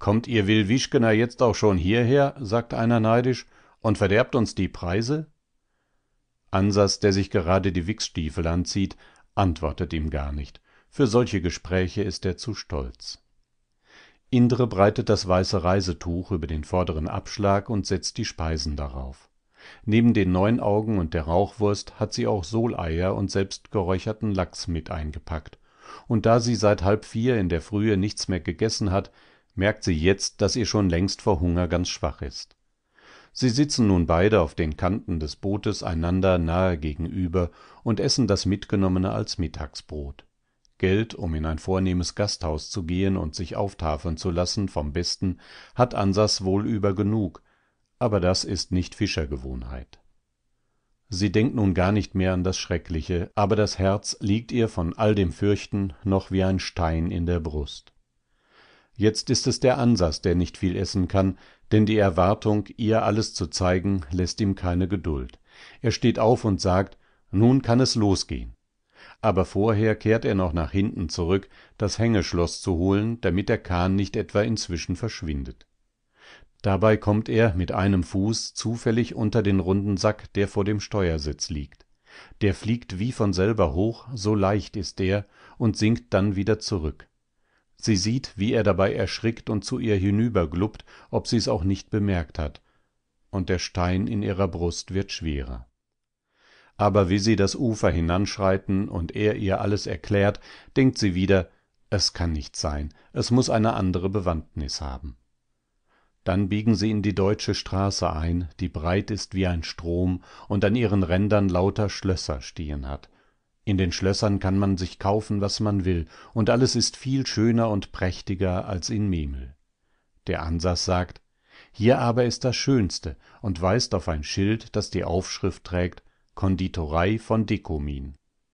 kommt ihr wilwischgener jetzt auch schon hierher sagt einer neidisch und verderbt uns die preise ansas der sich gerade die wichsstiefel anzieht antwortet ihm gar nicht für solche gespräche ist er zu stolz indre breitet das weiße reisetuch über den vorderen abschlag und setzt die speisen darauf neben den neunaugen und der rauchwurst hat sie auch soleier und selbst geräucherten lachs mit eingepackt und da sie seit halb vier in der frühe nichts mehr gegessen hat merkt sie jetzt daß ihr schon längst vor hunger ganz schwach ist sie sitzen nun beide auf den kanten des bootes einander nahe gegenüber und essen das mitgenommene als mittagsbrot geld um in ein vornehmes gasthaus zu gehen und sich auftafeln zu lassen vom besten hat ansas wohl über genug, aber das ist nicht fischergewohnheit sie denkt nun gar nicht mehr an das schreckliche aber das herz liegt ihr von all dem fürchten noch wie ein stein in der brust jetzt ist es der ansas der nicht viel essen kann denn die erwartung ihr alles zu zeigen läßt ihm keine geduld er steht auf und sagt nun kann es losgehen aber vorher kehrt er noch nach hinten zurück das hängeschloß zu holen damit der kahn nicht etwa inzwischen verschwindet dabei kommt er mit einem fuß zufällig unter den runden sack der vor dem steuersitz liegt der fliegt wie von selber hoch so leicht ist er und sinkt dann wieder zurück sie sieht wie er dabei erschrickt und zu ihr hinüberglubbt ob sie's auch nicht bemerkt hat und der stein in ihrer brust wird schwerer aber wie sie das ufer hinanschreiten und er ihr alles erklärt denkt sie wieder es kann nicht sein es muß eine andere bewandtnis haben dann biegen sie in die deutsche straße ein die breit ist wie ein strom und an ihren rändern lauter schlösser stehen hat in den schlössern kann man sich kaufen was man will und alles ist viel schöner und prächtiger als in memel der ansas sagt hier aber ist das schönste und weist auf ein schild das die aufschrift trägt konditorei von Dekomin.